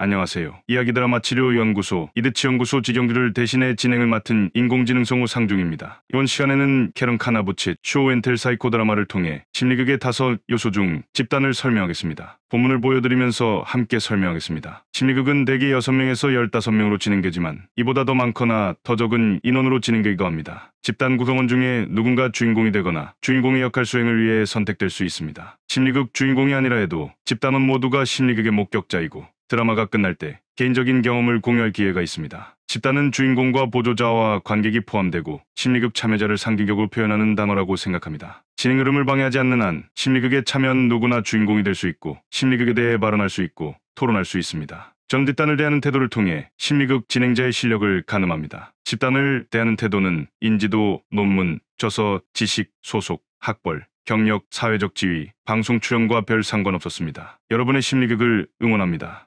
안녕하세요. 이야기 드라마 치료연구소 이드치 연구소 지경주를 대신해 진행을 맡은 인공지능 성우 상중입니다. 이번 시간에는 캐런 카나보치 쇼엔텔 사이코 드라마를 통해 심리극의 다섯 요소 중 집단을 설명하겠습니다. 본문을 보여드리면서 함께 설명하겠습니다. 심리극은 대개 6명에서 15명으로 진행되지만 이보다 더 많거나 더 적은 인원으로 진행되기도 합니다. 집단 구성원 중에 누군가 주인공이 되거나 주인공의 역할 수행을 위해 선택될 수 있습니다. 심리극 주인공이 아니라 해도 집단은 모두가 심리극의 목격자이고 드라마가 끝날 때 개인적인 경험을 공유할 기회가 있습니다. 집단은 주인공과 보조자와 관객이 포함되고 심리극 참여자를 상징적으로 표현하는 단어라고 생각합니다. 진행 흐름을 방해하지 않는 한 심리극에 참여한 누구나 주인공이 될 수 있고 심리극에 대해 발언할 수 있고 토론할 수 있습니다. 정집단을 대하는 태도를 통해 심리극 진행자의 실력을 가늠합니다. 집단을 대하는 태도는 인지도, 논문, 저서, 지식, 소속, 학벌, 경력, 사회적 지위, 방송 출연과 별 상관없었습니다. 여러분의 심리극을 응원합니다.